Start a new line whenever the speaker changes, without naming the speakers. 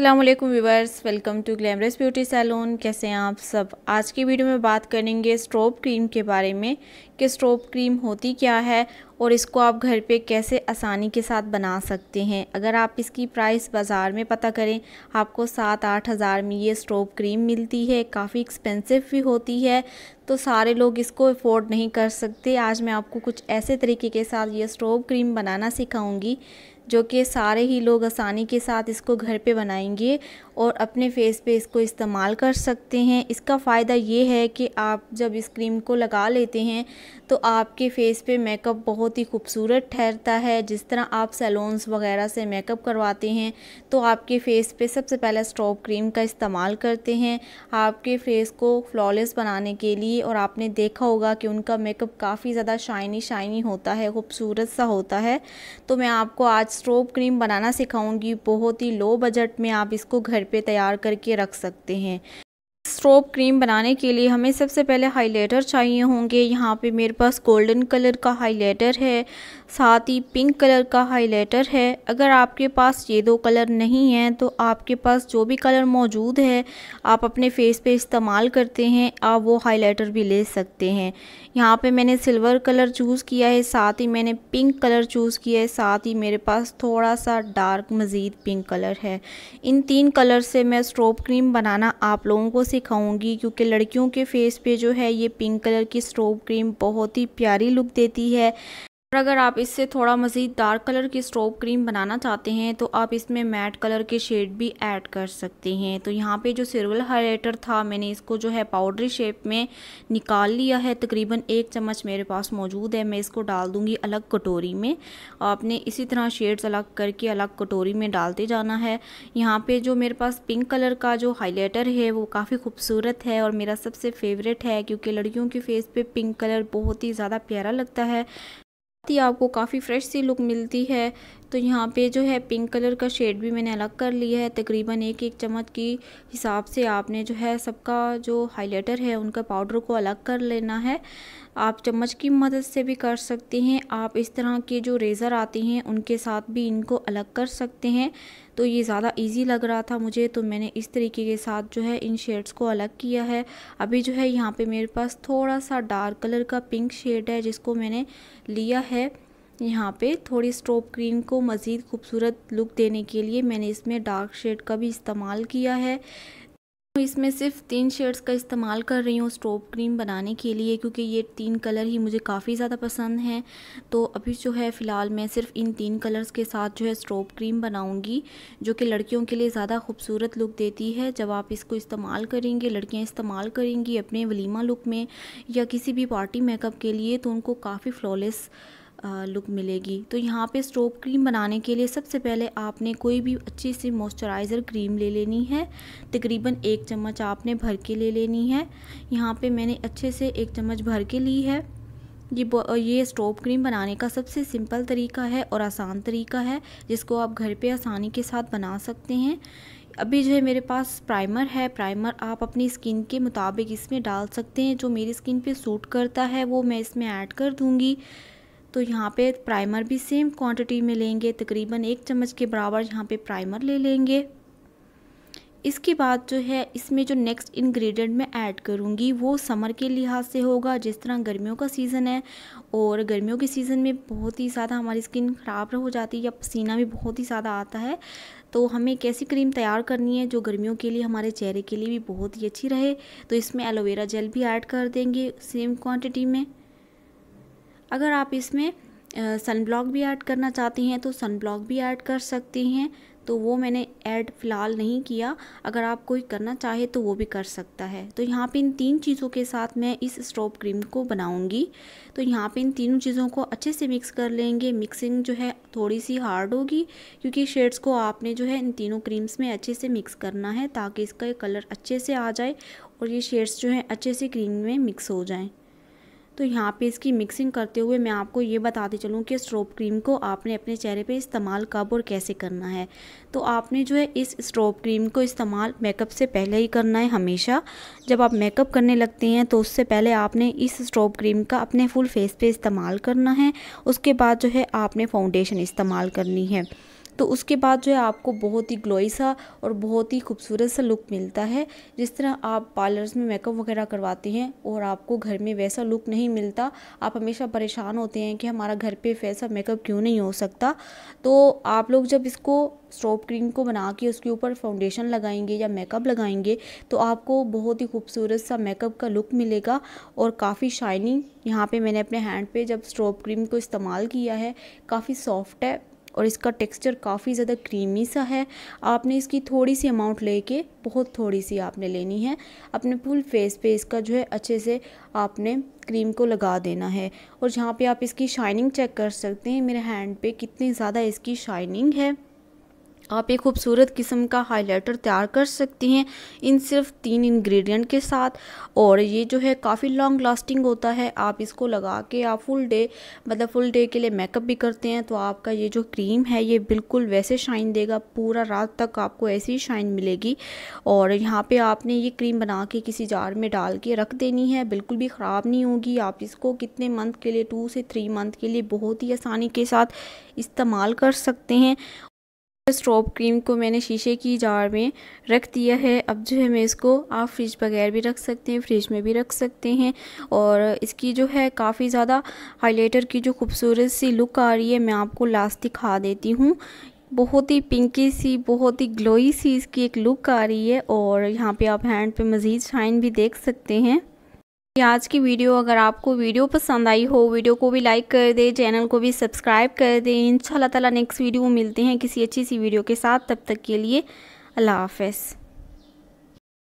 अल्लाम viewers welcome to glamorous beauty salon कैसे हैं आप सब आज की वीडियो में बात करेंगे स्ट्रोप क्रीम के बारे में कि स्ट्रोप क्रीम होती क्या है और इसको आप घर पे कैसे आसानी के साथ बना सकते हैं अगर आप इसकी प्राइस बाज़ार में पता करें आपको सात आठ हज़ार में ये स्टोव क्रीम मिलती है काफ़ी एक्सपेंसिव भी होती है तो सारे लोग इसको अफोर्ड नहीं कर सकते आज मैं आपको कुछ ऐसे तरीके के साथ ये स्टोव क्रीम बनाना सिखाऊँगी जो कि सारे ही लोग आसानी के साथ इसको घर पे बनाएंगे और अपने फेस पे इसको इस्तेमाल कर सकते हैं इसका फ़ायदा ये है कि आप जब इस क्रीम को लगा लेते हैं तो आपके फेस पे मेकअप बहुत ही खूबसूरत ठहरता है जिस तरह आप सैलोन्स वगैरह से मेकअप करवाते हैं तो आपके फेस पे सबसे पहले स्ट्रॉप क्रीम का इस्तेमाल करते हैं आपके फेस को फ्लॉलेस बनाने के लिए और आपने देखा होगा कि उनका मेकअप काफ़ी ज़्यादा शाइनी शाइनी होता है खूबसूरत सा होता है तो मैं आपको आज स्ट्रोब क्रीम बनाना सिखाऊंगी बहुत ही लो बजट में आप इसको घर पे तैयार करके रख सकते हैं स्ट्रोप क्रीम बनाने के लिए हमें सबसे पहले हाइलाइटर चाहिए होंगे यहाँ पे मेरे पास गोल्डन कलर का हाइलाइटर है साथ ही पिंक कलर का हाइलाइटर है अगर आपके पास ये दो कलर नहीं हैं तो आपके पास जो भी कलर मौजूद है आप अपने फेस पे इस्तेमाल करते हैं आप वो हाइलाइटर भी ले सकते हैं यहाँ पे मैंने सिल्वर कलर चूज़ किया है साथ ही मैंने पिंक कलर चूज़ किया है साथ ही मेरे पास थोड़ा सा डार्क मज़ीद पिंक कलर है इन तीन कलर से मैं स्ट्रोप क्रीम बनाना आप लोगों को सिखा दिखाऊंगी क्योंकि लड़कियों के फेस पे जो है ये पिंक कलर की स्ट्रोब क्रीम बहुत ही प्यारी लुक देती है और अगर आप इससे थोड़ा मज़ीद डार्क कलर की स्ट्रोब क्रीम बनाना चाहते हैं तो आप इसमें मैट कलर के शेड भी ऐड कर सकते हैं तो यहाँ पे जो सिरवल हाइलाइटर था मैंने इसको जो है पाउडरी शेप में निकाल लिया है तकरीबन एक चम्मच मेरे पास मौजूद है मैं इसको डाल दूँगी अलग कटोरी में आपने इसी तरह शेड्स अलग करके अलग कटोरी में डालते जाना है यहाँ पर जो मेरे पास पिंक कलर का जो हाईलाइटर है वो काफ़ी खूबसूरत है और मेरा सबसे फेवरेट है क्योंकि लड़कियों के फेस पर पिंक कलर बहुत ही ज़्यादा प्यारा लगता है ही आपको काफ़ी फ्रेश सी लुक मिलती है तो यहाँ पे जो है पिंक कलर का शेड भी मैंने अलग कर लिया है तकरीबन एक एक चम्मच की हिसाब से आपने जो है सबका जो हाइलाइटर है उनका पाउडर को अलग कर लेना है आप चम्मच की मदद से भी कर सकते हैं आप इस तरह के जो रेज़र आते हैं उनके साथ भी इनको अलग कर सकते हैं तो ये ज़्यादा इजी लग रहा था मुझे तो मैंने इस तरीके के साथ जो है इन शेड्स को अलग किया है अभी जो है यहाँ पे मेरे पास थोड़ा सा डार्क कलर का पिंक शेड है जिसको मैंने लिया है यहाँ पे थोड़ी स्ट्रोप क्रीम को मज़ीद खूबसूरत लुक देने के लिए मैंने इसमें डार्क शेड का भी इस्तेमाल किया है तो इसमें सिर्फ तीन शेड्स का इस्तेमाल कर रही हूँ स्टोव क्रीम बनाने के लिए क्योंकि ये तीन कलर ही मुझे काफ़ी ज़्यादा पसंद हैं तो अभी जो है फ़िलहाल मैं सिर्फ इन तीन कलर्स के साथ जो है स्टोव क्रीम बनाऊँगी जो कि लड़कियों के लिए ज़्यादा खूबसूरत लुक देती है जब आप इसको इस्तेमाल करेंगे लड़कियाँ इस्तेमाल करेंगी अपने वलीमा लुक में या किसी भी पार्टी मेकअप के लिए तो उनको काफ़ी फ्लॉलेस लुक मिलेगी तो यहाँ पे स्ट्रोप क्रीम बनाने के लिए सबसे पहले आपने कोई भी अच्छी सी मॉइस्चराइज़र क्रीम ले लेनी है तकरीबन एक चम्मच आपने भर के ले लेनी है यहाँ पे मैंने अच्छे से एक चम्मच भर के ली है ये ये स्ट्रोप क्रीम बनाने का सबसे सिंपल तरीका है और आसान तरीका है जिसको आप घर पे आसानी के साथ बना सकते हैं अभी जो है मेरे पास प्राइमर है प्राइमर आप अपनी स्किन के मुताबिक इसमें डाल सकते हैं जो मेरी स्किन पे सूट करता है वो मैं इसमें ऐड कर दूँगी तो यहाँ पे प्राइमर भी सेम क्वांटिटी में लेंगे तकरीबन एक चम्मच के बराबर यहाँ पे प्राइमर ले लेंगे इसके बाद जो है इसमें जो नेक्स्ट इंग्रेडिएंट मैं ऐड करूँगी वो समर के लिहाज से होगा जिस तरह गर्मियों का सीज़न है और गर्मियों के सीज़न में बहुत ही ज़्यादा हमारी स्किन ख़राब हो जाती है या पसीना भी बहुत ही ज़्यादा आता है तो हमें एक ऐसी क्रीम तैयार करनी है जो गर्मियों के लिए हमारे चेहरे के लिए भी बहुत ही अच्छी रहे तो इसमें एलोवेरा जेल भी ऐड कर देंगे सेम क्वान्टिटी में अगर आप इसमें सन ब्लॉक भी ऐड करना चाहती हैं तो सन ब्लॉक भी ऐड कर सकती हैं तो वो मैंने ऐड फ़िलहाल नहीं किया अगर आप कोई करना चाहे तो वो भी कर सकता है तो यहाँ पे इन तीन चीज़ों के साथ मैं इस स्ट्रॉप क्रीम को बनाऊंगी तो यहाँ पे इन तीनों चीज़ों को अच्छे से मिक्स कर लेंगे मिक्सिंग जो है थोड़ी सी हार्ड होगी क्योंकि शेड्स को आपने जो है इन तीनों क्रीम्स में अच्छे से मिक्स करना है ताकि इसका कलर अच्छे से आ जाए और ये शेड्स जो हैं अच्छे से क्रीम में मिक्स हो जाएँ तो यहाँ पे इसकी मिक्सिंग करते हुए मैं आपको ये बताते चलूँ कि स्ट्रोप क्रीम को आपने अपने चेहरे पे इस्तेमाल कब और कैसे करना है तो आपने जो है इस स्ट्रोप क्रीम को इस्तेमाल मेकअप से पहले ही करना है हमेशा जब आप मेकअप करने लगते हैं तो उससे पहले आपने इस स्ट्रोप क्रीम का अपने फुल फेस पे इस्तेमाल करना है उसके बाद जो है आपने फाउंडेशन इस्तेमाल करनी है तो उसके बाद जो है आपको बहुत ही ग्लोई सा और बहुत ही खूबसूरत सा लुक मिलता है जिस तरह आप पार्लर्स में मेकअप वगैरह करवाते हैं और आपको घर में वैसा लुक नहीं मिलता आप हमेशा परेशान होते हैं कि हमारा घर पे वैसा मेकअप क्यों नहीं हो सकता तो आप लोग जब इसको स्ट्रॉप क्रीम को बना के उसके ऊपर फाउंडेशन लगाएंगे या मेकअप लगाएंगे तो आपको बहुत ही खूबसूरत सा मेकअप का लुक मिलेगा और काफ़ी शाइनिंग यहाँ पे मैंने अपने हैंड पे जब स्ट्रॉप क्रीम को इस्तेमाल किया है काफ़ी सॉफ्ट है और इसका टेक्सचर काफ़ी ज़्यादा क्रीमी सा है आपने इसकी थोड़ी सी अमाउंट लेके बहुत थोड़ी सी आपने लेनी है अपने फुल फेस पे इसका जो है अच्छे से आपने क्रीम को लगा देना है और जहाँ पे आप इसकी शाइनिंग चेक कर सकते हैं मेरे हैंड पे कितनी ज़्यादा इसकी शाइनिंग है आप एक खूबसूरत किस्म का हाइलाइटर तैयार कर सकती हैं इन सिर्फ तीन इंग्रेडिएंट के साथ और ये जो है काफ़ी लॉन्ग लास्टिंग होता है आप इसको लगा के आप फुल डे मतलब फुल डे के लिए मेकअप भी करते हैं तो आपका ये जो क्रीम है ये बिल्कुल वैसे शाइन देगा पूरा रात तक आपको ऐसी ही शाइन मिलेगी और यहाँ पर आपने ये क्रीम बना के किसी जार में डाल के रख देनी है बिल्कुल भी ख़राब नहीं होगी आप इसको कितने मंथ के लिए टू से थ्री मंथ के लिए बहुत ही आसानी के साथ इस्तेमाल कर सकते हैं स्ट्रॉप क्रीम को मैंने शीशे की जार में रख दिया है अब जो है मैं इसको आप फ्रिज बगैर भी रख सकते हैं फ्रिज में भी रख सकते हैं और इसकी जो है काफ़ी ज़्यादा हाइलाइटर की जो खूबसूरत सी लुक आ रही है मैं आपको लास्ट दिखा देती हूँ बहुत ही पिंकी सी बहुत ही ग्लोई सी इसकी एक लुक आ रही है और यहाँ पे आप हैंड पे मज़ीद शाइन भी देख सकते हैं आज की वीडियो अगर आपको वीडियो पसंद आई हो वीडियो को भी लाइक कर दे चैनल को भी सब्सक्राइब कर दे इन ताला नेक्स्ट वीडियो मिलते हैं किसी अच्छी सी वीडियो के साथ तब तक के लिए अल्लाह हाफ